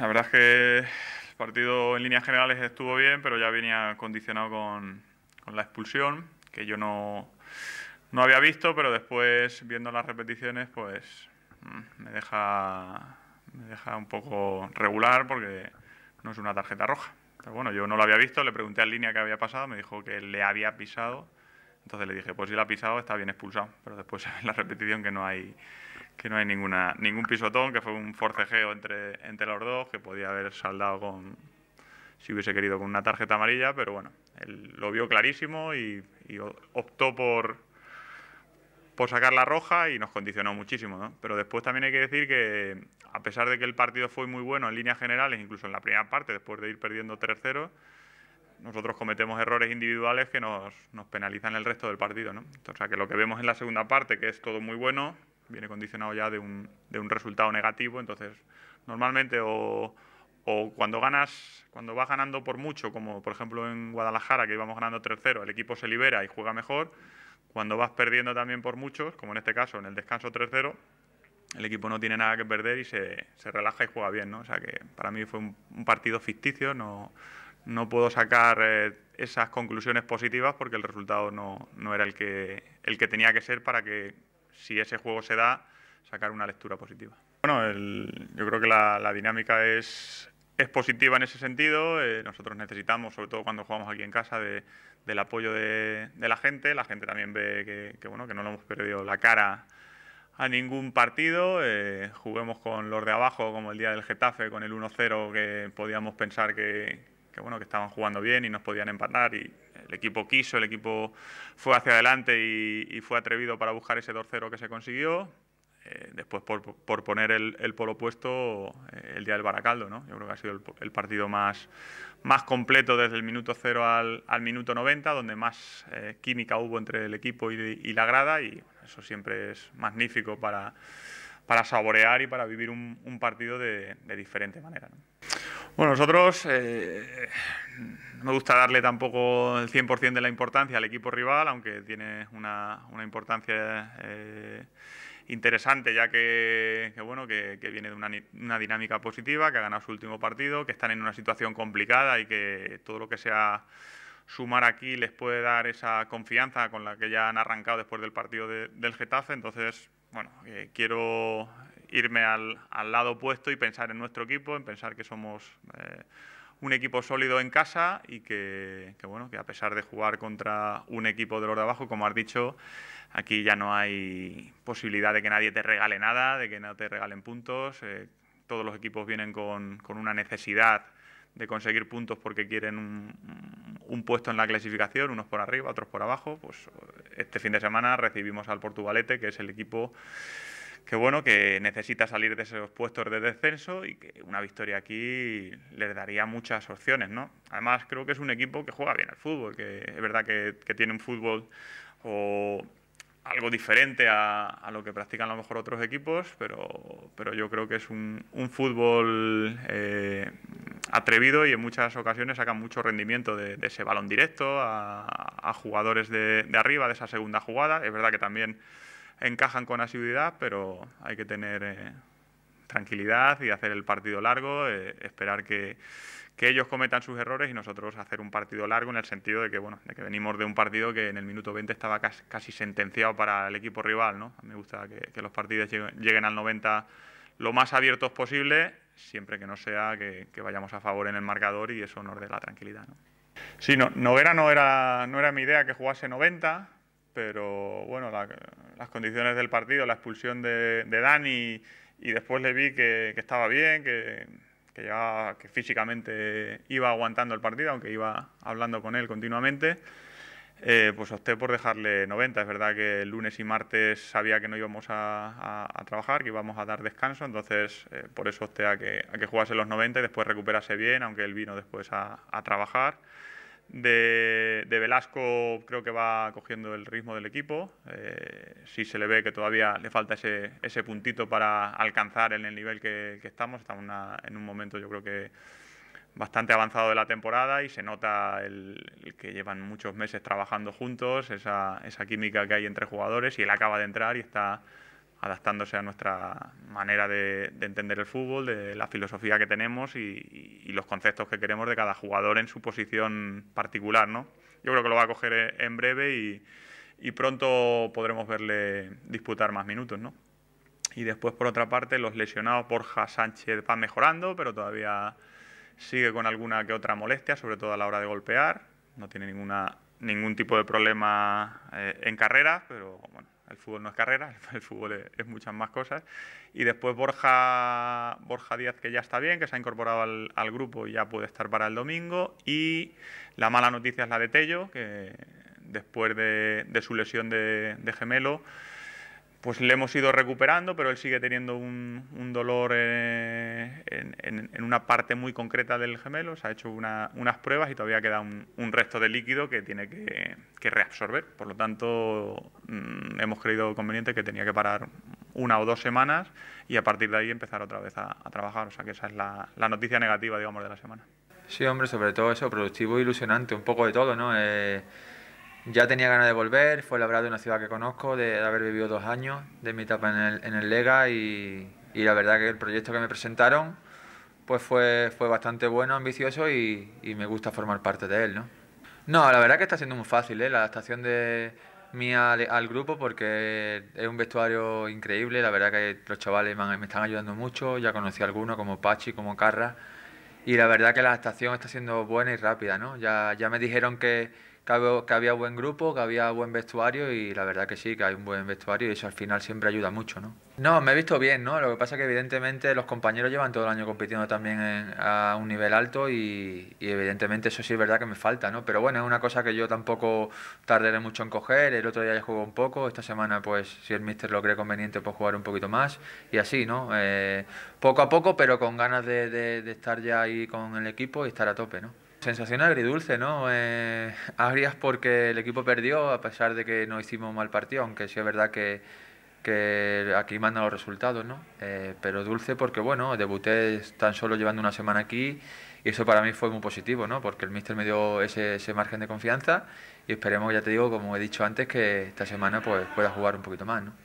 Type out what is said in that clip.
La verdad es que el partido en líneas generales estuvo bien, pero ya venía condicionado con, la expulsión, que yo no, no había visto, pero después viendo las repeticiones, pues mm, me deja, me deja un poco regular porque no es una tarjeta roja. Pero bueno, yo no lo había visto, le pregunté al línea qué había pasado, me dijo que le había pisado. Entonces le dije, pues si la ha pisado está bien expulsado. Pero después en la repetición que no hay que no hay ninguna, ningún pisotón, que fue un forcejeo entre, entre los dos, que podía haber saldado con, si hubiese querido, con una tarjeta amarilla, pero bueno, él lo vio clarísimo y, optó por, por sacar la roja y nos condicionó muchísimo. ¿no? Pero después también hay que decir que, a pesar de que el partido fue muy bueno en líneas generales, incluso en la primera parte, después de ir perdiendo 3-0, nosotros cometemos errores individuales que nos, nos penalizan el resto del partido. ¿no? o sea, que lo que vemos en la segunda parte, que es todo muy bueno, viene condicionado ya de un, de un resultado negativo, entonces normalmente o, o, cuando ganas, cuando vas ganando por mucho, como por ejemplo en Guadalajara, que íbamos ganando 3-0, el equipo se libera y juega mejor, cuando vas perdiendo también por muchos, como en este caso en el descanso 3-0, el equipo no tiene nada que perder y se, se, relaja y juega bien, ¿no? O sea que para mí fue un, partido ficticio, no, no puedo sacar eh, esas conclusiones positivas porque el resultado no, no, era el que, el que tenía que ser para que si ese juego se da, sacar una lectura positiva. Bueno, yo creo que la, dinámica es, es, positiva en ese sentido. Eh, nosotros necesitamos, sobre todo cuando jugamos aquí en casa, del apoyo de, la gente. La gente también ve que, bueno, que no le hemos perdido la cara a ningún partido. Eh, juguemos con los de abajo, como el día del Getafe, con el 1-0, que podíamos pensar que, que, bueno, que estaban jugando bien y nos podían empatar. Y el equipo quiso, el equipo fue hacia adelante y, fue atrevido para buscar ese 2-0 que se consiguió. Eh, después, por, poner el, polo opuesto, eh, el día del Baracaldo, ¿no? Yo creo que ha sido el, partido más, más completo desde el minuto 0 al, minuto 90, donde más eh, química hubo entre el equipo y, la grada, y eso siempre es magnífico para, para saborear y para vivir un, partido de, de diferente manera. Bueno, nosotros eh, no gusta darle tampoco el 100% de la importancia al equipo rival, aunque tiene una, una importancia eh, interesante, ya que, bueno que, viene de una, dinámica positiva, que ha ganado su último partido, que están en una situación complicada y que todo lo que sea sumar aquí les puede dar esa confianza con la que ya han arrancado después del partido del Getafe. Entonces, bueno, eh, quiero irme al, lado opuesto y pensar en nuestro equipo, en pensar que somos eh, un equipo sólido en casa y que, bueno, que a pesar de jugar contra un equipo de los de abajo, como has dicho, aquí ya no hay posibilidad de que nadie te regale nada, de que no te regalen puntos. Eh, todos los equipos vienen con, con, una necesidad de conseguir puntos porque quieren un, un puesto en la clasificación, unos por arriba, otros por abajo. Pues este fin de semana recibimos al Portugalete, que es el equipo que bueno, que necesita salir de esos puestos de descenso y que una victoria aquí les daría muchas opciones, ¿no? Además, creo que es un equipo que juega bien al fútbol, que es verdad que, tiene un fútbol o algo diferente a, lo que practican a lo mejor otros equipos, pero, pero yo creo que es un, fútbol eh, atrevido y en muchas ocasiones saca mucho rendimiento de, ese balón directo a, jugadores de, de, arriba, de esa segunda jugada. Es verdad que también encajan con asiduidad, pero hay que tener eh, tranquilidad y hacer el partido largo, eh, esperar que, ellos cometan sus errores y nosotros hacer un partido largo en el sentido de que, bueno, que venimos de un partido que en el minuto 20 estaba casi, sentenciado para el equipo rival, ¿no? me gusta que, los partidos lleguen, al 90 lo más abiertos posible, siempre que no sea que, vayamos a favor en el marcador y eso nos dé la tranquilidad, ¿no? Sí, no, no era, no era mi idea que jugase 90, pero bueno, las condiciones del partido, la expulsión de, Dani y después le vi que, estaba bien, que, ya, que físicamente iba aguantando el partido, aunque iba hablando con él continuamente. Eh, pues opté por dejarle 90. Es verdad que el lunes y martes sabía que no íbamos a, trabajar, que íbamos a dar descanso, entonces eh, por eso opté a que, jugase los 90 y después recuperase bien, aunque él vino después a trabajar de, Velasco creo que va cogiendo el ritmo del equipo. Eh, sí se le ve que todavía le falta ese, puntito para alcanzar en el nivel que, estamos. Estamos en un momento yo creo que bastante avanzado de la temporada y se nota el, que llevan muchos meses trabajando juntos, esa química que hay entre jugadores y él acaba de entrar y está adaptándose a nuestra manera de, entender el fútbol, de la filosofía que tenemos y, los conceptos que queremos de cada jugador en su posición particular. ¿no? Yo creo que lo va a coger e, en breve y, pronto podremos verle disputar más minutos. ¿no? Y después, por otra parte, los lesionados Borja Sánchez van mejorando, pero todavía sigue con alguna que otra molestia, sobre todo a la hora de golpear. No tiene ninguna, ningún tipo de problema eh, en carrera, pero bueno, el fútbol no es carrera, el fútbol es, muchas más cosas. Y después Borja, Díaz, que ya está bien, que se ha incorporado al, grupo y ya puede estar para el domingo. Y la mala noticia es la de Tello, que después de, su lesión de gemelo, pues le hemos ido recuperando, pero él sigue teniendo un, dolor eh, en, una parte muy concreta del gemelo. Se ha hecho unas pruebas y todavía queda un, resto de líquido que tiene que, reabsorber. Por lo tanto, mm, hemos creído conveniente que tenía que parar una o dos semanas y a partir de ahí empezar otra vez a, trabajar. O sea que esa es la, noticia negativa, digamos, de la semana. Sí, hombre, sobre todo eso, productivo, ilusionante, un poco de todo, ¿no? Eh, ya tenía ganas de volver, fue la verdad de una ciudad que conozco, de, haber vivido dos años de mi etapa en el, en el Lega y, y, la verdad que el proyecto que me presentaron pues fue, fue bastante bueno, ambicioso y, y me gusta formar parte de él. ¿no? no, la verdad que está siendo muy fácil ¿eh? la adaptación de mí al, grupo porque es un vestuario increíble, la verdad que los chavales me, están ayudando mucho, ya conocí a algunos como Pachi, como Carra y la verdad que la adaptación está siendo buena y rápida. ¿no? Ya, ya me dijeron que que había, buen grupo, que había buen vestuario y la verdad que sí, que hay un buen vestuario y eso al final siempre ayuda mucho, ¿no? No, me he visto bien, ¿no? Lo que pasa es que evidentemente los compañeros llevan todo el año compitiendo también a un nivel alto y, evidentemente eso sí es verdad que me falta, ¿no? Pero bueno, es una cosa que yo tampoco tardaré mucho en coger, el otro día ya jugué un poco, esta semana pues si el míster lo cree conveniente pues jugar un poquito más y así, ¿no? Eh, poco a poco pero con ganas de estar ya ahí con el equipo y estar a tope, ¿no? Sensación agridulce, ¿no? Eh, agrias porque el equipo perdió a pesar de que no hicimos mal partido, aunque sí es verdad que, aquí mandan los resultados, ¿no? Eh, pero dulce porque, bueno, debuté tan solo llevando una semana aquí y eso para mí fue muy positivo, ¿no? Porque el míster me dio ese, margen de confianza y esperemos, ya te digo, como he dicho antes, que esta semana pues, pueda jugar un poquito más, ¿no?